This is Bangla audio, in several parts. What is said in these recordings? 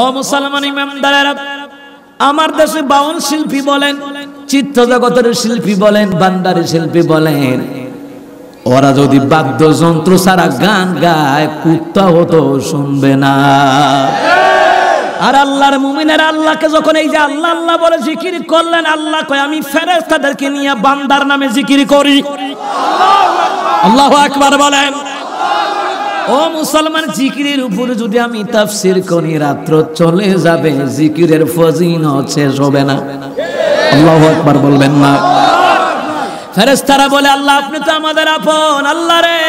ও মুসলমান ইমামদারেরা আমার দেশে বাউন শিল্পী বলেন চিত্র জগতের শিল্পী বলেন বান্দারি শিল্পী বলেন ওরা যদি বাদ্যযন্ত্র ছাড়া গান গায় কুত্তা হতো শুনবে না আর আল্লাহর মুমিনের আল্লাহকে যখন এই যে আল্লাহ আল্লাহ বলে জিকির করলেন আল্লাহ কয় আমি ফেরেস নিয়ে বান্দার নামে জিকির করি আল্লাহ আকবার বলেন ও মুসলমান জিকিরের উপর যদি আমি তাফসির করি রাত্র চলে যাবে জিকিরের ফজিন শেষ হবে না আল্লাহু আকবার বলবেন না ফেরেশতারা বলে আল্লাহ আপনি তো আমাদের আপন আল্লাহ রে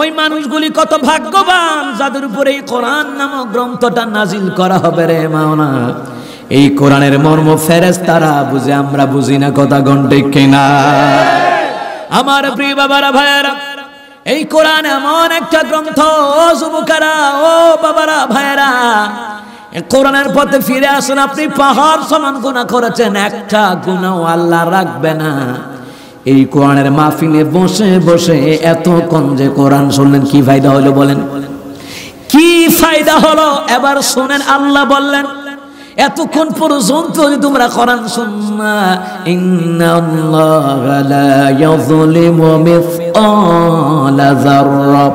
ওই মানুষগুলি কত ভাগ্যবান যাদের উপরে এই কোরআন নামক গ্রন্থটা নাজিল করা হবে রে মাওনা এই কোরআনের মর্ম ফেরেস্তারা বুঝে আমরা বুঝি না কথা ঘন্টে কেনা আমার প্রিয় বাবারা ভাইয়েরা এই কোরআন এমন একটা গ্রন্থ যুবকারা ও বাবারা ভাইরা কোরআনের পথে ফিরে আসুন আপনি পাহাড় সমান গুণা করেছেন একটা গুণাও আল্লাহ রাখবে না এই কোরআনের মাহফিলে বসে বসে এতক্ষণ যে কোরআন শুনলেন কি ফায়দা হলো বলেন কি ফায়দা হলো এবার শুনেন আল্লাহ বললেন এতক্ষণ পর্যন্ত যদি তোমরা কোরআন শুন না ইন্না আল্লাহ লা مثقال ذرة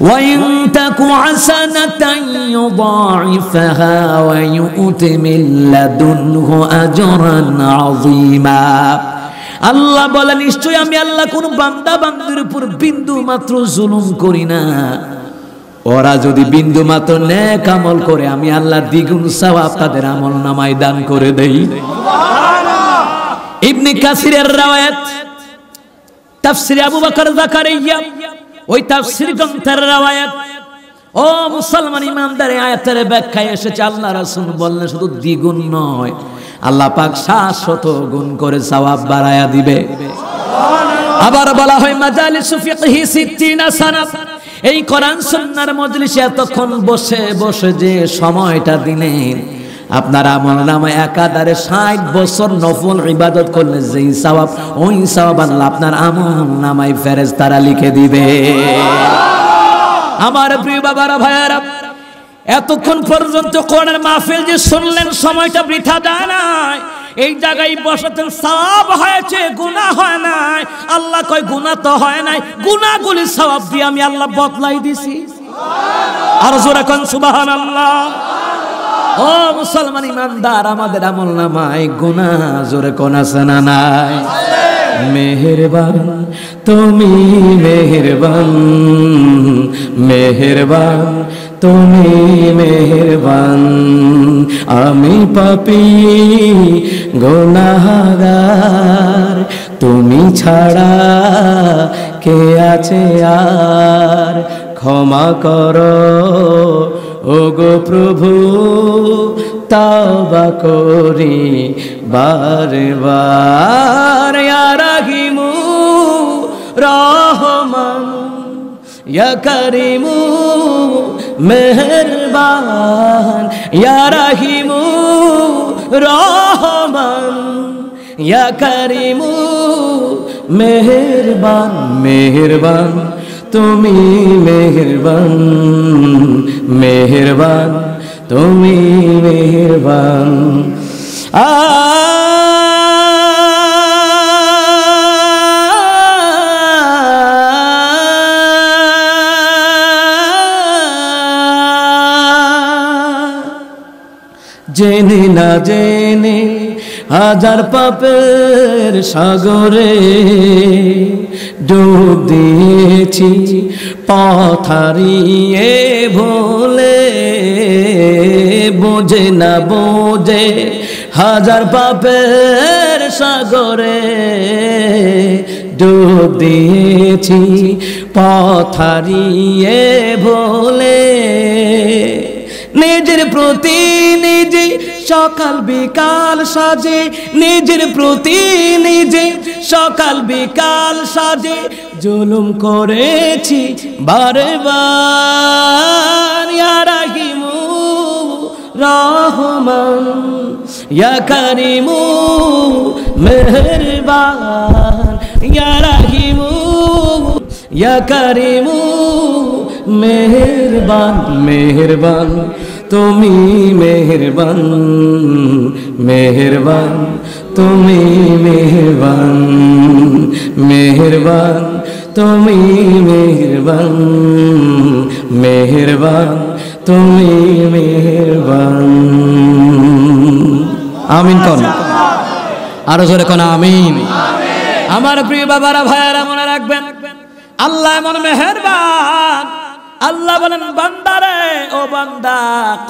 وإن تك حسنة يضاعفها ويؤت من لدنه أجرا عظيما আল্লাহ বলে নিশ্চয় আমি আল্লাহ কোন বান্দা বান্দির উপর বিন্দু মাত্র জুলুম করি না ওরা যদি বিন্দু মাত্র নেক আমল করে আমি আল্লাহ দ্বিগুণ সওয়াব তাদের আমল নামায় দান করে দেই ইবনে কাসিরের রাওয়ায়াত তাফসির আবু বকর জাকারিয়া ওই তাফসির গ্রন্থের রওয়ায়াত ও মুসলমান ইমানদার আয়াতের ব্যাখ্যায় এসেছে আল্লাহ রাসূল বললেন শুধু দ্বিগুণ নয় আল্লাহ পাক শত গুণ করে সওয়াব বাড়ায়া দিবে আবার বলা হয় মাজালিস ফিকহি সিত্তিনা সানা এই কোরআন সুন্নাহর মজলিসে এতক্ষণ বসে বসে যে সময়টা দিনের আপনার আমল নামে একাধারে ষাট বছর নফল ইবাদত করলে যেই সবাব ওই সবাব আল্লাহ আপনার আমার নামায় ফেরেজ তারা লিখে দিবে আমার প্রিয় বাবারা ভাইয়ারা এতক্ষণ পর্যন্ত কোরআনের মাহফিল যে শুনলেন সময়টা বৃথা যায় নাই এই জায়গায় বসাতে সওয়াব হয়েছে গুনাহ হয় নাই আল্লাহ কয় গুনাহ তো হয় নাই গুনাহগুলি সওয়াব দিয়ে আমি আল্লাহ বদলাই দিছি আর জোরে কোন সুবহানাল্লাহ সুবহানাল্লাহ ও মুসলমান ইমানদার আমাদের আমল নামায় গুণা জোরে কোন না নাই মেহেরবান তুমি মেহেরবান মেহেরবান তুমি মেহেরবান আমি পাপি গোনাহার তুমি ছাড়া কে আছে আর ক্ষমা করো ও গো প্রভু তাবা করি বারবার রাহিমু রহমান ইয়া করিমু মেহরবান ইয়া রাহিমু রহমান ইয়া করিমু মেহরবান মেহরবান তুমি মেহরবান মেহরবান তুমি মেহরবান আ জেনে না জেনে হাজার পাপের সাগরে ডুব দিয়েছি পথারিয়ে ভোলে বোঝে না বোঝে হাজার পাপের সাগরে ডুব দিয়েছি পথারিয়ে বলে নিজের প্রতি নিজে সকাল বিকাল সাজে নিজের প্রতি নিজে সকাল বিকাল সাজে জুলুম করেছি বারবার रहमान या करीमु मेहरबान या रहीमु या करीमु मेहरबान मेहरबान तुम्हें मेहरबान मेहरबान तुम्हें मेहरबान मेहरबान तुम्हें मेहरबान मेहरबान তুমি মেহেরবান আমিন কর আরো জোরে কোন আমিন আমার প্রিয় বাবারা ভাইয়ারা মনে রাখবেন আল্লাহ এমন আল্লাহ বলেন বান্দারে ও বান্দা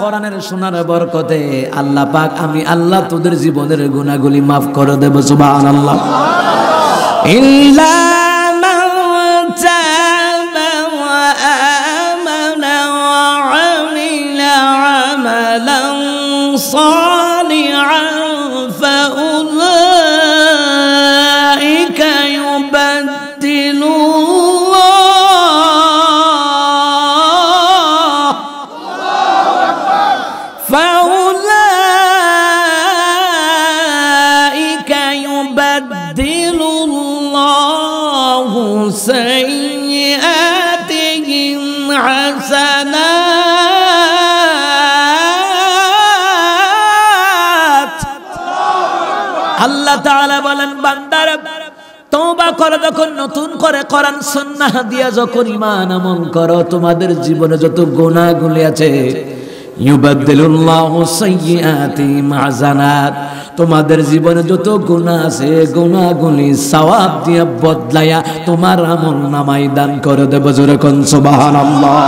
কোরআনের শোনার বরকতে আল্লাহ পাক আমি আল্লাহ তোদের জীবনের গুণাগুলি মাফ করে দেব সুবহানাল্লাহ আল্লাহ عملا صالحا فأولئك يبدل الله فأولئك يبدل الله سيئاتهم حسنات আল্লাহ তাআলা বলেন বান্দার তওবা করে যখন নতুন করে কোরআন সুন্নাহ দিয়া যখন ঈমান আমল করো তোমাদের জীবনে যত গুনাহগুলি আছে ইউবাদদিলুল্লাহু সাইয়্যাতিহিম মাযানাত তোমাদের জীবনে যত গুনাহ আছে গুণাগুলি সওয়াব দিয়া বদলায়া তোমার আমল নামাই দান করে দেব জোরে কোন সুবহানাল্লাহ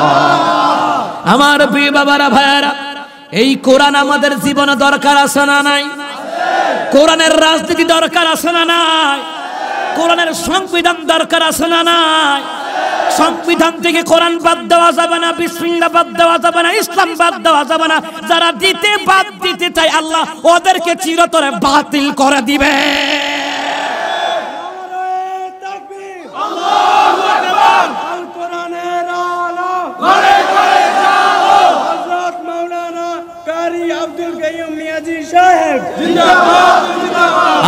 আমার প্রিয় বাবারা ভাইয়ারা এই কোরআন আমাদের জীবনে দরকার আছে না নাই কোরআনের রাজনীতি দরকার আছে না নাই কোরআনের সংবিধান দরকার আছে না নাই সংবিধান থেকে কোরআন বাদ দেওয়া যাবে না বিশৃঙ্গা বাদ দেওয়া যাবে না ইসলাম বাদ দেওয়া যাবে না যারা দিতে বাদ দিতে চায় আল্লাহ ওদেরকে চিরতরে বাতিল করে দিবে আব্দুল মিয়াজি সাহেব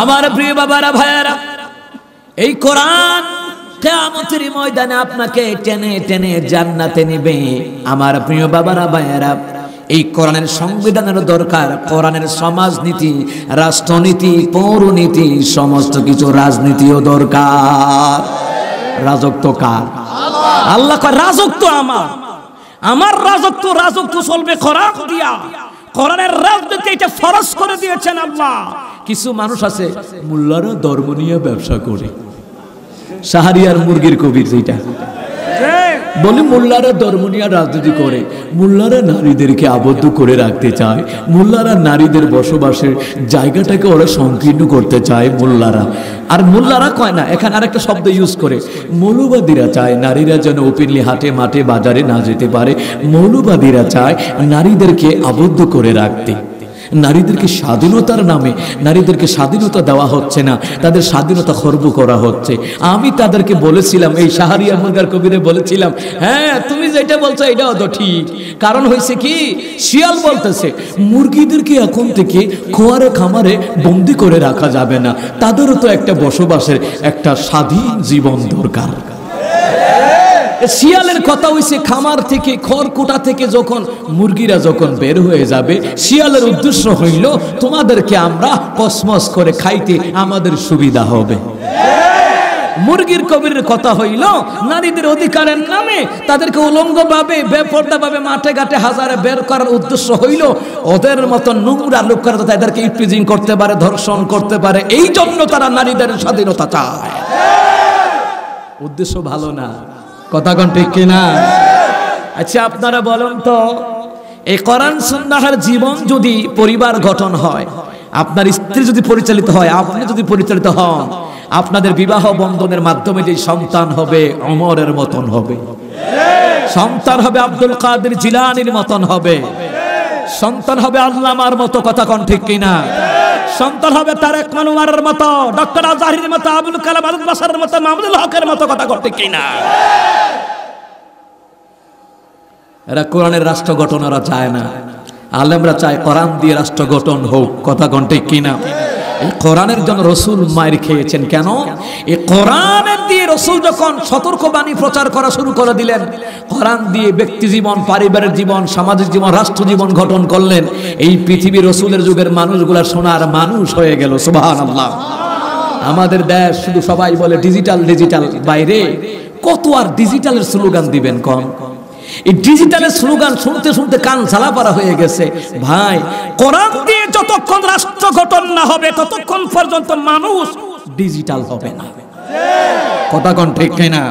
আমার প্রিয় বাবারা ভাইয়ারা এই কোরআন কেয়ামতের ময়দানে আপনাকে টেনে টেনে জান্নাতে নিবে আমার প্রিয় বাবারা ভাইয়ারা এই কোরআনের সংবিধানের দরকার কোরআনের সমাজনীতি রাষ্ট্রনীতি পৌরনীতি সমস্ত কিছু রাজনীতিও দরকার রাজত্ব কার আল্লাহ রাজত্ব আমার আমার রাজত্ব রাজত্ব চলবে খরাক দিয়া কোরআনের রাজনীতি এটা ফরস করে দিয়েছেন আল্লাহ কিছু মানুষ আছে মোল্লারা ধর্ম নিয়ে ব্যবসা করে সাহারিয়ার মুরগির কবির যেটা বলে মোল্লারা ধর্ম নিয়ে রাজনীতি করে মোল্লারা নারীদেরকে আবদ্ধ করে রাখতে চায় মোল্লারা নারীদের বসবাসের জায়গাটাকে ওরা সংকীর্ণ করতে চায় মোল্লারা আর মোল্লারা কয় না এখানে আরেকটা শব্দ ইউজ করে মৌলবাদীরা চায় নারীরা যেন ওপেনলি হাটে মাঠে বাজারে না যেতে পারে মৌলবাদীরা চায় নারীদেরকে আবদ্ধ করে রাখতে নারীদেরকে স্বাধীনতার নামে নারীদেরকে স্বাধীনতা দেওয়া হচ্ছে না তাদের স্বাধীনতা খর্ব করা হচ্ছে আমি তাদেরকে বলেছিলাম এই সাহারিয়া মুরগার কবিরে বলেছিলাম হ্যাঁ তুমি যেটা বলছো এটাও তো ঠিক কারণ হয়েছে কি শিয়াল বলতেছে মুরগিদেরকে এখন থেকে খোয়ারে খামারে বন্দি করে রাখা যাবে না তাদেরও তো একটা বসবাসের একটা স্বাধীন জীবন দরকার শিয়ালের কথা হইছে খামার থেকে খড়কুটা থেকে যখন মুরগিরা যখন বের হয়ে যাবে শিয়ালের উদ্দেশ্য হইল তোমাদেরকে আমরা কসমস করে খাইতে আমাদের সুবিধা হবে মুরগির কবিরের কথা হইল নারীদের অধিকারের নামে তাদেরকে উলঙ্গভাবে বেপর্দাভাবে মাঠে ঘাটে হাজারে বের করার উদ্দেশ্য হইল ওদের মতো নোংরা করে তাদেরকে ইপিজিং করতে পারে ধর্ষণ করতে পারে এই জন্য তারা নারীদের স্বাধীনতা চায় উদ্দেশ্য ভালো না কথা কোন ঠিক কিনা আচ্ছা আপনারা বলুন তো এই করান সন্ন্যাহার জীবন যদি পরিবার গঠন হয় আপনার স্ত্রী যদি পরিচালিত হয় আপনি যদি পরিচালিত হন আপনাদের বিবাহ বন্ধনের মাধ্যমে যে সন্তান হবে অমরের মতন হবে সন্তান হবে আব্দুল কাদের জিলানির মতন হবে সন্তান হবে আল্লামার মতো কথা কন ঠিক কিনা সন্তান হবে তার এক মানুয়ারের মতো ডক্টর আজাহির মতো আবুল কালাম আলুদ বাসার মতো মামুদুল হকের মতো কথা করতে কি না এরা কোরআনের রাষ্ট্র গঠন ওরা চায় না আলেমরা চায় কোরআন দিয়ে রাষ্ট্র গঠন হোক কথা ঘন্টে ঠিক কিনা এই কোরআনের জন্য রসুল মায়ের খেয়েছেন কেন এই কোরআনের দিয়ে রসুল যখন সতর্কবাণী প্রচার করা শুরু করে দিলেন কোরআন দিয়ে ব্যক্তি জীবন পারিবারিক জীবন সামাজিক জীবন রাষ্ট্র জীবন গঠন করলেন এই পৃথিবী রসুলের যুগের মানুষগুলো সোনার মানুষ হয়ে গেল সুবাহ আল্লাহ আমাদের দেশ শুধু সবাই বলে ডিজিটাল ডিজিটাল বাইরে কত আর ডিজিটালের স্লোগান দিবেন কম এই ডিজিটালের স্লোগান শুনতে শুনতে কান পারা হয়ে গেছে ভাই কোরআন দিয়ে যতক্ষণ রাষ্ট্র গঠন না হবে ততক্ষণ পর্যন্ত মানুষ ডিজিটাল হবে না কথা কন ঠিক না